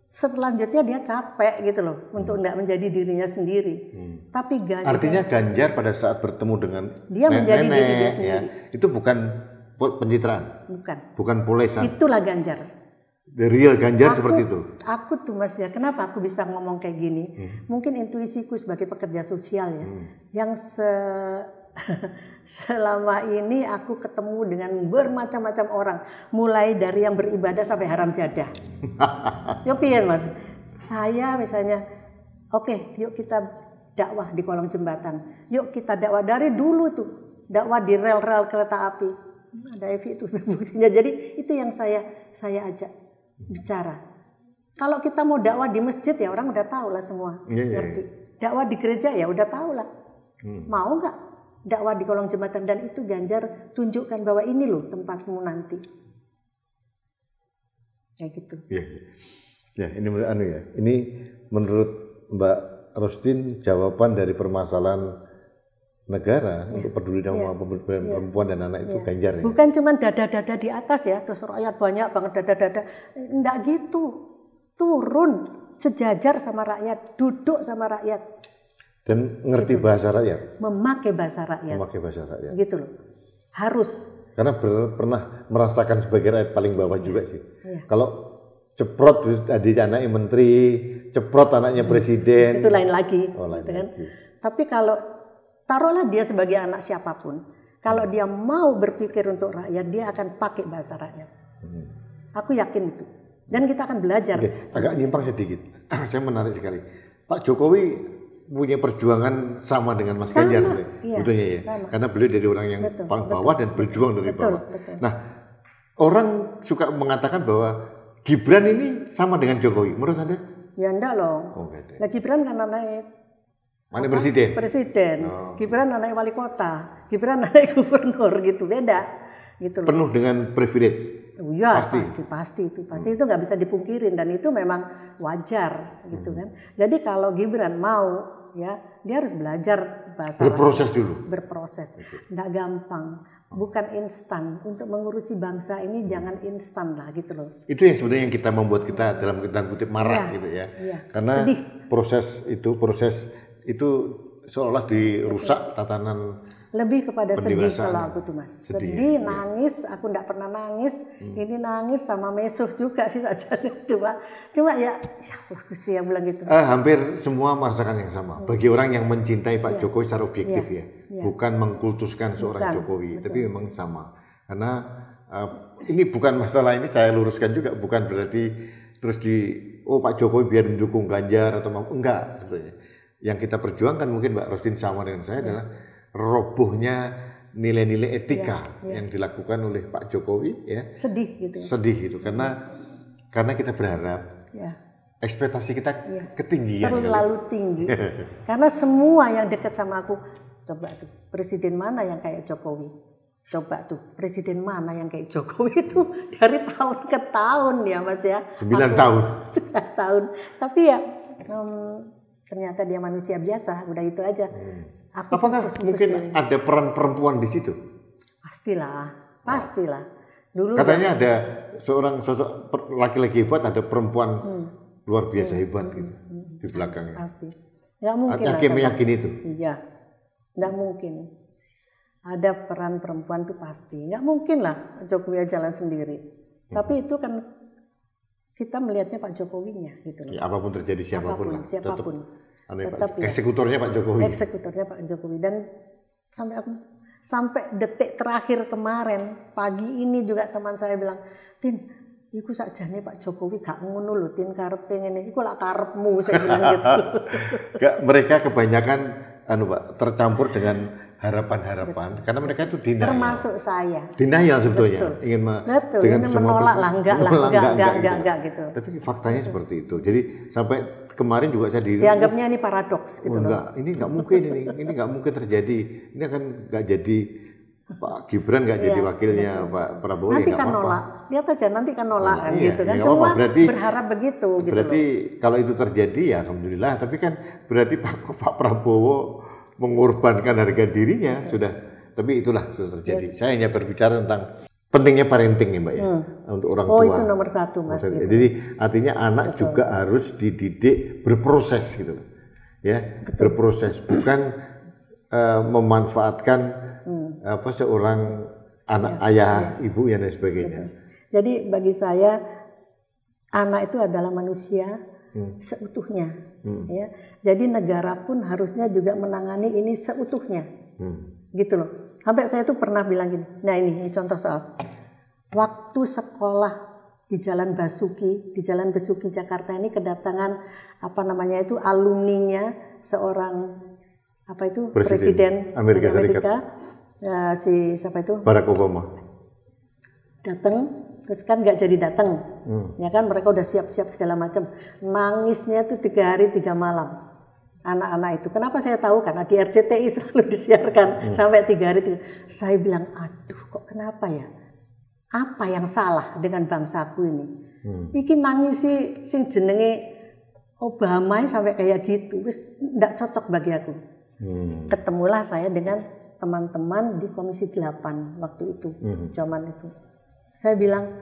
selanjutnya dia capek gitu loh mhm. untuk tidak menjadi dirinya sendiri. Hmm. Tapi Ganjar artinya Ganjar pada saat bertemu dengan dia nenek, menjadi dirinya ya, sendiri. Ya, itu bukan pencitraan. Bukan. Bukan polesan. Itulah Ganjar. The real Ganjar aku, seperti itu. Aku tuh Mas ya, kenapa aku bisa ngomong kayak gini? Hmm. Mungkin intuisiku sebagai pekerja sosial ya, hmm. yang se selama ini aku ketemu dengan bermacam-macam orang, mulai dari yang beribadah sampai haram jadah. Yuk pian Mas. Saya misalnya, oke, okay, yuk kita dakwah di kolong jembatan. Yuk kita dakwah dari dulu tuh, dakwah di rel-rel kereta api. Ada Evi itu buktinya. Jadi itu yang saya saya ajak bicara. Kalau kita mau dakwah di masjid ya orang udah tahu lah semua, yeah, iya, ngerti. Yeah. Dakwah di gereja ya udah tahu lah. Hmm. Mau nggak dakwah di kolong jembatan dan itu Ganjar tunjukkan bahwa ini loh tempatmu nanti. Kayak gitu. Iya, iya. Ya, yeah, yeah. ini menurut anu ya. Ini menurut Mbak Rustin jawaban dari permasalahan negara ya. untuk iya. peduli dengan ya. perempuan, ya. dan anak itu ya. Ganjar ya. Bukan cuma dada-dada di atas ya, terus rakyat banyak banget dada-dada. Enggak gitu. Turun sejajar sama rakyat, duduk sama rakyat. Dan ngerti gitu. bahasa rakyat. Memakai bahasa rakyat. Memakai bahasa rakyat. Gitu loh. Harus. Karena pernah merasakan sebagai rakyat paling bawah juga iya. sih. Ya. Kalau ceprot adik anaknya menteri, ceprot anaknya presiden. Itu lain lagi. Oh, lain gitu kan. lagi. Kan? Tapi kalau taruhlah dia sebagai anak siapapun. Kalau dia mau berpikir untuk rakyat, dia akan pakai bahasa rakyat. Hmm. Aku yakin itu. Dan kita akan belajar. Oke, agak nyimpang sedikit. Saya menarik sekali. Pak Jokowi punya perjuangan sama dengan Mas sama, Ganjar gitu ya? iya, sebetulnya ya. Karena beliau dari orang yang betul, paling bawah betul, dan berjuang dari betul, bawah. Betul. Nah, orang suka mengatakan bahwa Gibran ini sama dengan Jokowi. Menurut Anda? Ya enggak loh. Oh, Nah, Gibran kan naik Mana presiden? Presiden. Oh. Gibran anak wali kota, Gibran anak gubernur gitu beda gitu loh. Penuh dengan privilege. Oh ya, pasti pasti, pasti itu. Pasti hmm. itu nggak bisa dipungkirin dan itu memang wajar gitu hmm. kan. Jadi kalau Gibran mau ya, dia harus belajar bahasa berproses dulu. Berproses. Nggak gampang. Oh. Bukan instan untuk mengurusi bangsa ini hmm. jangan instan lah gitu loh. Itu yang sebenarnya yang kita membuat kita dalam kita kutip marah ya, gitu ya. ya. Karena Sedih. proses itu proses itu seolah dirusak tatanan lebih kepada sedih kalau aku tuh mas sedih, sedih ya. Iya. nangis aku tidak pernah nangis hmm. ini nangis sama mesuh juga sih saja cuma cuma ya ya Allah gusti yang bilang gitu eh, hampir semua merasakan yang sama hmm. bagi orang yang mencintai Pak ya. Jokowi secara objektif ya, ya. ya. bukan mengkultuskan seorang bukan, Jokowi betul. tapi memang sama karena uh, ini bukan masalah ini saya luruskan juga bukan berarti terus di oh Pak Jokowi biar mendukung Ganjar atau enggak sebenarnya yang kita perjuangkan mungkin Mbak Rostin sama dengan saya ya. adalah robohnya nilai-nilai etika yeah, yeah. yang dilakukan oleh Pak Jokowi ya sedih gitu ya. sedih gitu karena karena kita berharap yeah. ekspektasi kita yeah. ketinggian gitu. terlalu kali. tinggi karena semua yang dekat sama aku coba tuh presiden mana yang kayak Jokowi coba tuh presiden mana yang kayak Jokowi itu dari tahun ke tahun ya Mas ya sembilan tahun sembilan tahun tapi ya um, ternyata dia manusia biasa udah itu aja hmm. aku apakah mungkin ada peran perempuan di situ pastilah pastilah dulu katanya ada seorang sosok laki-laki hebat ada perempuan hmm. luar biasa hmm. hebat hmm. gitu hmm. di belakangnya pasti nggak mungkin akhirnya meyakini itu iya nggak mungkin ada peran perempuan itu pasti nggak mungkin lah Jokowi jalan sendiri hmm. tapi itu kan kita melihatnya Pak Jokowinya gitu loh. Ya, apapun terjadi siapapun, apapun, lah. siapapun. Tetap, tetap ya. eksekutornya Pak Jokowi. Eksekutornya Pak Jokowi dan sampai aku sampai detik terakhir kemarin pagi ini juga teman saya bilang, "Tin, Iku sakjane Pak Jokowi gak ngono lho tin karepe ngene iku lak karepmu saya bilang gitu. gak mereka kebanyakan anu Pak tercampur dengan harapan-harapan karena mereka itu denial. Termasuk saya. Denial sebetulnya. Betul. Ingin me, Betul. dengan Ingin semua menolak lah enggak lah enggak enggak enggak, enggak, gitu. Tapi faktanya Betul. seperti itu. Jadi sampai kemarin juga saya diri dianggapnya ini paradoks gitu oh, Enggak, ini enggak mungkin ini ini enggak mungkin terjadi. Ini akan enggak jadi Pak Gibran nggak iya, jadi ya, wakilnya ya. Pak Prabowo ya nanti ya, kan apa -apa. nolak lihat aja nanti kan nolak kan iya, gitu kan ya semua apa, berarti, berharap begitu gitu berarti gitu kalau itu terjadi ya alhamdulillah tapi kan berarti Pak, Pak Prabowo mengorbankan harga dirinya ya. sudah. Tapi itulah sudah terjadi. Ya. Saya hanya berbicara tentang pentingnya parenting nih mbak ya hmm. untuk orang oh, tua. Oh itu nomor satu mas. Nomor gitu. Jadi artinya anak Betul. juga harus dididik berproses gitu, ya Betul. berproses bukan uh, memanfaatkan hmm. apa seorang anak iya. Iya. ya. ayah ya. ibu dan sebagainya. Betul. Jadi bagi saya anak itu adalah manusia Hmm. seutuhnya. Hmm. Ya, jadi negara pun harusnya juga menangani ini seutuhnya, hmm. gitu loh. Sampai saya tuh pernah bilang gini. Nah ini, ini contoh soal waktu sekolah di Jalan Basuki, di Jalan Basuki Jakarta ini kedatangan apa namanya itu alumninya seorang apa itu presiden, presiden Amerika, Amerika Serikat. Uh, si siapa itu? Barack Obama. Datang terus kan nggak jadi datang hmm. ya kan mereka udah siap-siap segala macam nangisnya itu tiga hari tiga malam anak-anak itu kenapa saya tahu karena di RCTI selalu disiarkan hmm. sampai tiga hari tiga. saya bilang aduh kok kenapa ya apa yang salah dengan bangsaku ini hmm. iki nangis sih sing jenenge Obama sampai kayak gitu wis ndak cocok bagi aku hmm. ketemulah saya dengan teman-teman di Komisi 8 waktu itu, hmm. zaman itu saya bilang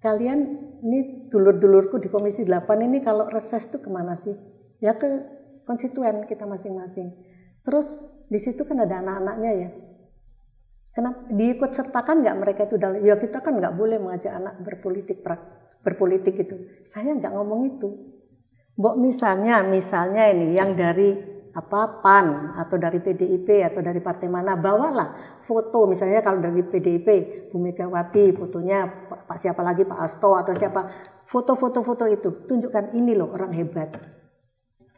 kalian ini dulur-dulurku di Komisi 8 ini kalau reses tuh kemana sih? Ya ke konstituen kita masing-masing. Terus di situ kan ada anak-anaknya ya. Kenapa diikut sertakan nggak mereka itu dalam? Ya kita kan nggak boleh mengajak anak berpolitik prak, berpolitik itu. Saya nggak ngomong itu. Bok misalnya, misalnya ini yang dari apa PAN atau dari PDIP atau dari partai mana bawalah foto misalnya kalau dari PDIP Bu Megawati fotonya Pak siapa lagi Pak Asto atau siapa foto-foto-foto itu tunjukkan ini loh orang hebat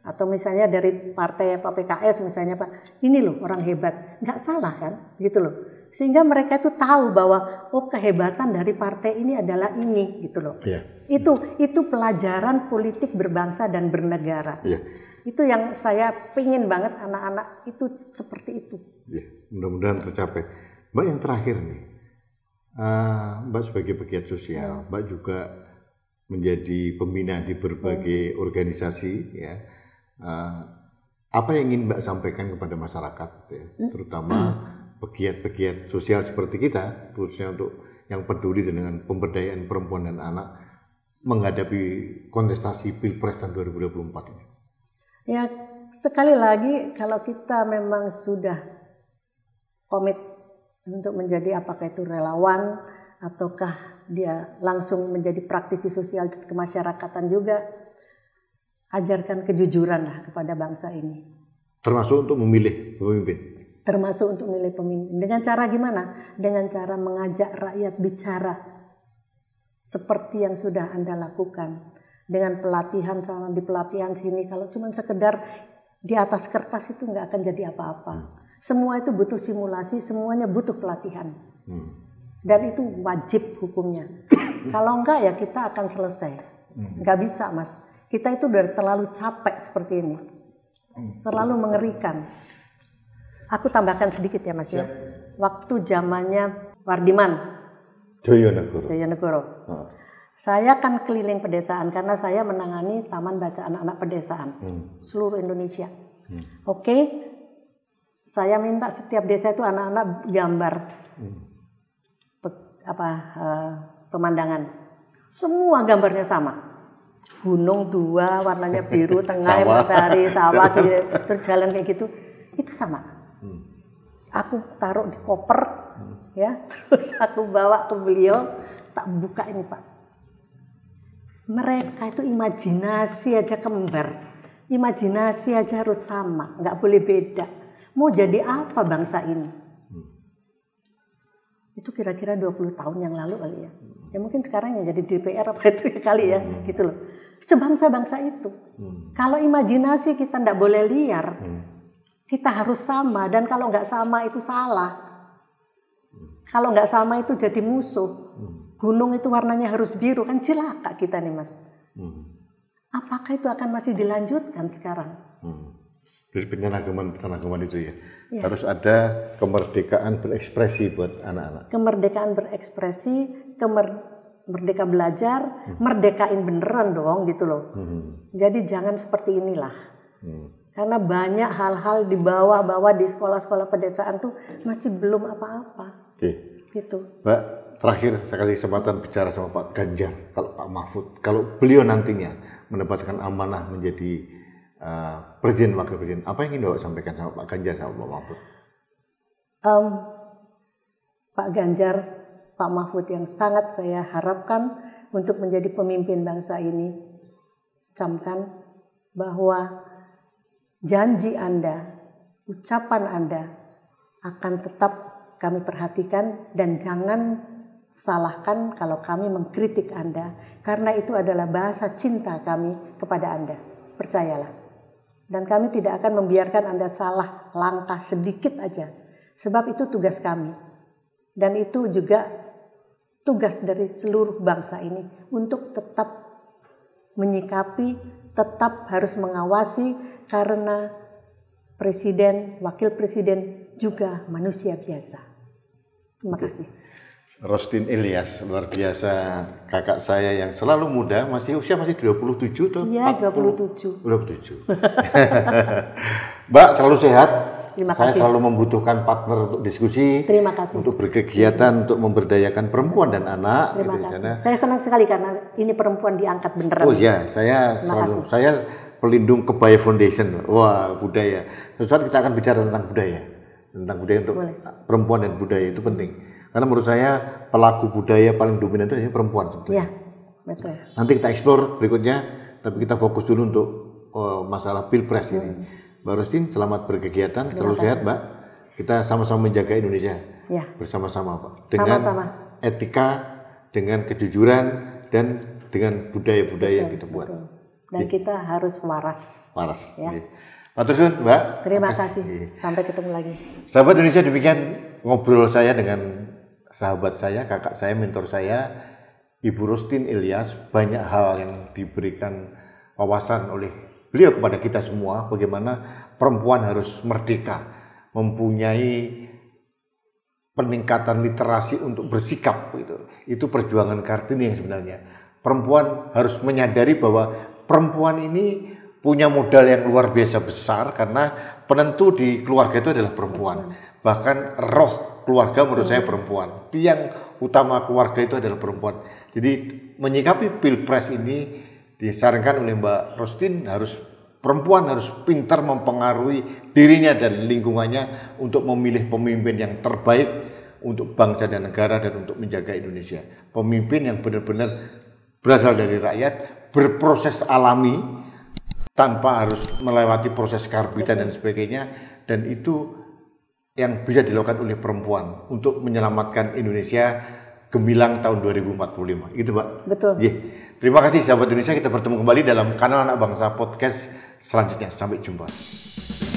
atau misalnya dari partai Pak PKS misalnya Pak ini loh orang hebat nggak salah kan gitu loh sehingga mereka itu tahu bahwa oh kehebatan dari partai ini adalah ini gitu loh yeah. itu itu pelajaran politik berbangsa dan bernegara yeah itu yang saya pingin banget anak-anak itu seperti itu. Ya, mudah-mudahan tercapai. Mbak yang terakhir nih, uh, Mbak sebagai pegiat sosial, Mbak juga menjadi pembina di berbagai hmm. organisasi, ya. Uh, apa yang ingin Mbak sampaikan kepada masyarakat, ya, hmm. terutama pegiat-pegiat sosial seperti kita, khususnya untuk yang peduli dengan pemberdayaan perempuan dan anak menghadapi kontestasi pilpres tahun 2024 ini? Ya sekali lagi kalau kita memang sudah komit untuk menjadi apakah itu relawan ataukah dia langsung menjadi praktisi sosial kemasyarakatan juga ajarkan kejujuran lah kepada bangsa ini termasuk untuk memilih pemimpin termasuk untuk memilih pemimpin dengan cara gimana dengan cara mengajak rakyat bicara seperti yang sudah Anda lakukan dengan pelatihan sama di pelatihan sini kalau cuma sekedar di atas kertas itu nggak akan jadi apa-apa hmm. semua itu butuh simulasi semuanya butuh pelatihan hmm. dan itu wajib hukumnya kalau enggak ya kita akan selesai hmm. nggak bisa mas kita itu dari terlalu capek seperti ini hmm. terlalu mengerikan aku tambahkan sedikit ya mas ya, ya waktu zamannya Wardiman Joyonegoro Joyonegoro hmm ah. Saya kan keliling pedesaan karena saya menangani taman baca anak-anak pedesaan hmm. seluruh Indonesia. Hmm. Oke, okay? saya minta setiap desa itu anak-anak gambar hmm. Pe, apa uh, pemandangan. Semua gambarnya sama gunung dua warnanya biru tengah sawah. matahari sawah kiri gitu, terus jalan kayak gitu itu sama hmm. aku taruh di koper hmm. ya terus aku bawa ke beliau tak buka ini pak mereka itu imajinasi aja kembar imajinasi aja harus sama nggak boleh beda mau jadi apa bangsa ini hmm. itu kira-kira 20 tahun yang lalu kali ya ya mungkin sekarang yang jadi DPR apa itu ya kali ya hmm. gitu loh sebangsa-bangsa itu hmm. kalau imajinasi kita nggak boleh liar kita harus sama dan kalau nggak sama itu salah kalau nggak sama itu jadi musuh hmm gunung itu warnanya harus biru kan celaka kita nih mas. Hmm. Apakah itu akan masih dilanjutkan sekarang? Hmm. Dari penyeragaman penyeragaman itu ya. ya. Harus ada kemerdekaan berekspresi buat anak-anak. Kemerdekaan berekspresi, kemer merdeka belajar, hmm. merdekain beneran dong gitu loh. Hmm. Jadi jangan seperti inilah. Hmm. Karena banyak hal-hal di bawah-bawah di sekolah-sekolah pedesaan tuh masih belum apa-apa. Oke. Okay. Gitu. Mbak, terakhir saya kasih kesempatan bicara sama Pak Ganjar kalau Pak Mahfud kalau beliau nantinya mendapatkan amanah menjadi uh, presiden wakil presiden apa yang ingin bapak sampaikan sama Pak Ganjar sama Pak Mahfud? Um, Pak Ganjar, Pak Mahfud yang sangat saya harapkan untuk menjadi pemimpin bangsa ini camkan bahwa janji Anda, ucapan Anda akan tetap kami perhatikan dan jangan salahkan kalau kami mengkritik Anda, karena itu adalah bahasa cinta kami kepada Anda. Percayalah, dan kami tidak akan membiarkan Anda salah langkah sedikit aja, sebab itu tugas kami, dan itu juga tugas dari seluruh bangsa ini untuk tetap menyikapi, tetap harus mengawasi, karena presiden, wakil presiden juga manusia biasa. Terima kasih. Rostin Elias luar biasa kakak saya yang selalu muda, masih usia masih 27 tuh. Iya, 27. 27. Mbak selalu sehat. Terima saya kasih. Saya selalu membutuhkan partner untuk diskusi. Terima kasih. Untuk berkegiatan, untuk memberdayakan perempuan dan anak. Terima gitu, kasih. Karena... Saya senang sekali karena ini perempuan diangkat beneran. Oh iya, saya Terima selalu kasih. saya pelindung kebaya foundation. Wah, budaya. sesaat kita akan bicara tentang budaya. Tentang budaya untuk Boleh. perempuan dan budaya itu penting karena menurut saya pelaku budaya paling dominan itu perempuan sebetulnya. Ya, betul. Nanti kita eksplor berikutnya, tapi kita fokus dulu untuk uh, masalah pilpres hmm. ini. Mbak Rustin, selamat berkegiatan, ya, selalu sehat Mbak. Kita sama-sama menjaga Indonesia. Ya. Bersama-sama Pak. Dengan sama-sama. etika, dengan kejujuran, dan dengan budaya-budaya yang kita buat. Betul. Dan ya. kita harus waras. Waras. Ya. ya. Pak Mbak. Terima kasih. Iya. Sampai ketemu lagi. Sahabat Indonesia, demikian ngobrol saya dengan sahabat saya, kakak saya, mentor saya, Ibu Rustin Ilyas, banyak hal yang diberikan wawasan oleh beliau kepada kita semua bagaimana perempuan harus merdeka, mempunyai peningkatan literasi untuk bersikap gitu. Itu perjuangan Kartini yang sebenarnya. Perempuan harus menyadari bahwa perempuan ini punya modal yang luar biasa besar karena penentu di keluarga itu adalah perempuan bahkan roh keluarga menurut saya hmm. perempuan. Tiang utama keluarga itu adalah perempuan. Jadi menyikapi pilpres ini disarankan oleh Mbak Rostin harus perempuan harus pintar mempengaruhi dirinya dan lingkungannya untuk memilih pemimpin yang terbaik untuk bangsa dan negara dan untuk menjaga Indonesia. Pemimpin yang benar-benar berasal dari rakyat, berproses alami tanpa harus melewati proses karbitan dan sebagainya dan itu yang bisa dilakukan oleh perempuan untuk menyelamatkan Indonesia gemilang tahun 2045. Gitu, Pak. Betul. Yeah. Terima kasih sahabat Indonesia, kita bertemu kembali dalam kanal Anak Bangsa Podcast selanjutnya. Sampai jumpa.